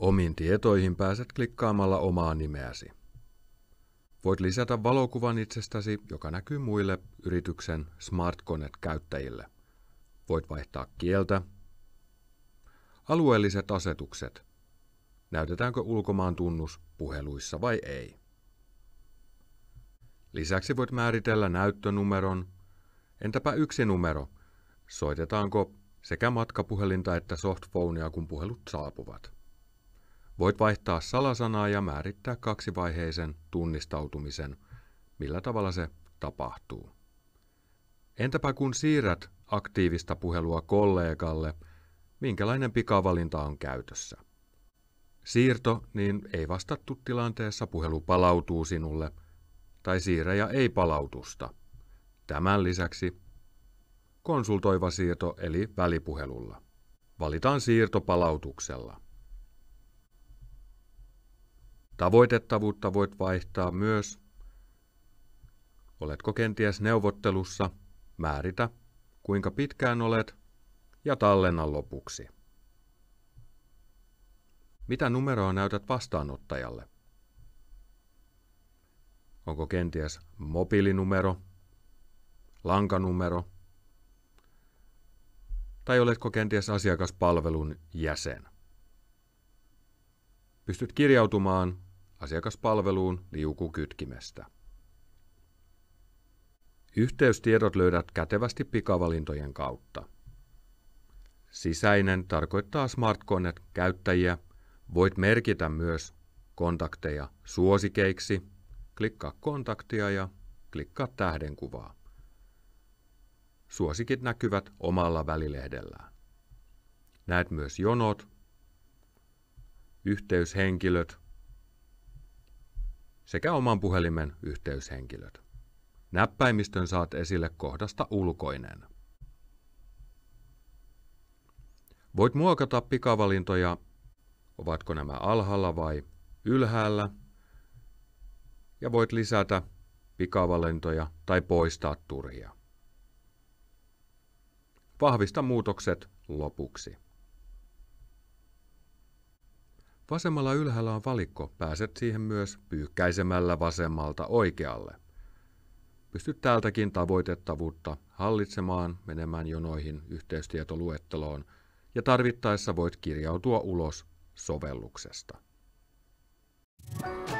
Omiin tietoihin pääset klikkaamalla omaa nimeäsi. Voit lisätä valokuvan itsestäsi, joka näkyy muille yrityksen SmartConnect-käyttäjille. Voit vaihtaa kieltä. Alueelliset asetukset. Näytetäänkö ulkomaan tunnus puheluissa vai ei. Lisäksi voit määritellä näyttönumeron. Entäpä yksi numero? Soitetaanko sekä matkapuhelinta että softphonea, kun puhelut saapuvat? Voit vaihtaa salasanaa ja määrittää kaksivaiheisen tunnistautumisen, millä tavalla se tapahtuu. Entäpä kun siirrät aktiivista puhelua kollegalle, minkälainen pikavalinta on käytössä? Siirto niin ei vastattu tilanteessa puhelu palautuu sinulle, tai siirrejä ei palautusta. Tämän lisäksi konsultoiva siirto eli välipuhelulla. Valitaan siirto palautuksella. Tavoitettavuutta voit vaihtaa myös. Oletko kenties neuvottelussa? Määritä, kuinka pitkään olet ja tallenna lopuksi. Mitä numeroa näytät vastaanottajalle? Onko kenties mobiilinumero, lankanumero tai oletko kenties asiakaspalvelun jäsen? Pystyt kirjautumaan asiakaspalveluun liukukytkimestä. Yhteystiedot löydät kätevästi pikavalintojen kautta. Sisäinen tarkoittaa SmartConnect-käyttäjiä. Voit merkitä myös kontakteja suosikeiksi. Klikkaa kontaktia ja klikkaa tähdenkuvaa. Suosikit näkyvät omalla välilehdellään. Näet myös jonot, yhteyshenkilöt sekä oman puhelimen yhteyshenkilöt. Näppäimistön saat esille kohdasta Ulkoinen. Voit muokata pikavalintoja, ovatko nämä alhaalla vai ylhäällä, ja voit lisätä pikavalintoja tai poistaa turhia. Vahvista muutokset lopuksi. Vasemmalla ylhäällä on valikko. Pääset siihen myös pyykkäisemällä vasemmalta oikealle. Pystyt täältäkin tavoitettavuutta hallitsemaan, menemään jonoihin yhteystietoluetteloon ja tarvittaessa voit kirjautua ulos sovelluksesta. Thank you